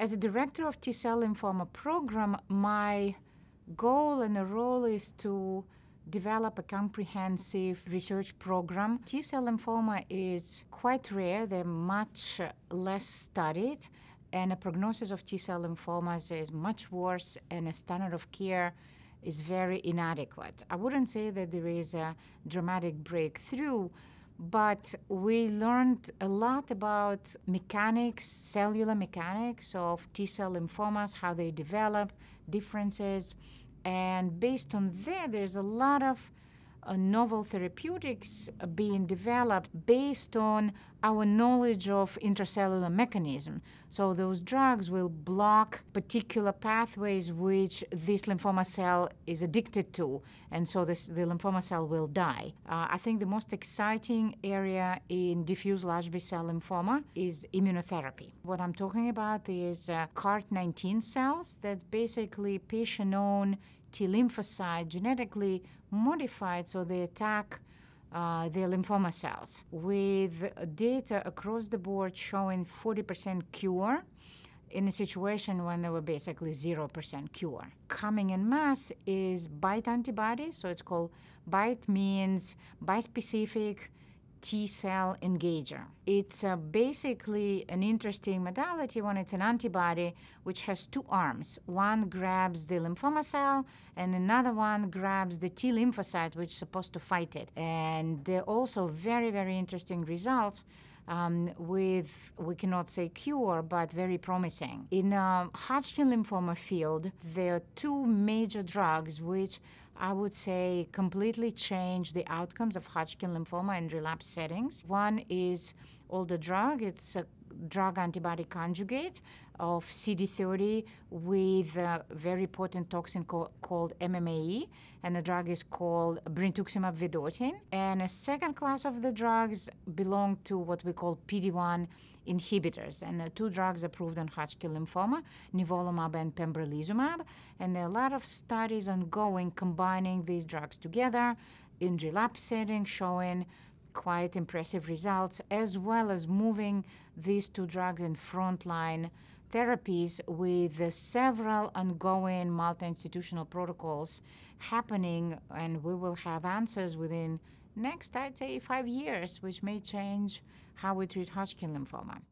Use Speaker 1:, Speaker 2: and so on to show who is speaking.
Speaker 1: As a director of T cell lymphoma program, my goal and the role is to develop a comprehensive research program. T cell lymphoma is quite rare, they're much uh, less studied, and the prognosis of T cell lymphomas is much worse, and the standard of care is very inadequate. I wouldn't say that there is a dramatic breakthrough, but we learned a lot about mechanics, cellular mechanics of T cell lymphomas, how they develop, differences. And based on that, there's a lot of uh, novel therapeutics being developed based on our knowledge of intracellular mechanism. So those drugs will block particular pathways which this lymphoma cell is addicted to, and so this, the lymphoma cell will die. Uh, I think the most exciting area in diffuse large B-cell lymphoma is immunotherapy. What I'm talking about is uh, CART19 cells. That's basically patient-owned T lymphocyte genetically modified so they attack uh, the lymphoma cells with data across the board showing 40% cure in a situation when there were basically 0% cure. Coming in mass is BITE antibodies, so it's called BITE means bispecific T cell engager. It's uh, basically an interesting modality when it's an antibody which has two arms. One grabs the lymphoma cell, and another one grabs the T lymphocyte, which is supposed to fight it. And there are also very, very interesting results um, with, we cannot say cure, but very promising. In uh, Hodgkin lymphoma field, there are two major drugs which I would say completely change the outcomes of Hodgkin lymphoma in relapse settings. One is older drug, it's a drug antibody conjugate of CD30 with a very potent toxin co- called MMAE, and the drug is called brentuximab vedotin. And a second class of the drugs belong to what we call PD-1 inhibitors, and the two drugs approved on Hodgkin lymphoma, nivolumab and pembrolizumab. And there are a lot of studies ongoing combining these drugs together in relapse setting, showing quite impressive results, as well as moving these two drugs in frontline therapies with several ongoing multi-institutional protocols happening, and we will have answers within next, I'd say, five years, which may change how we treat Hodgkin lymphoma.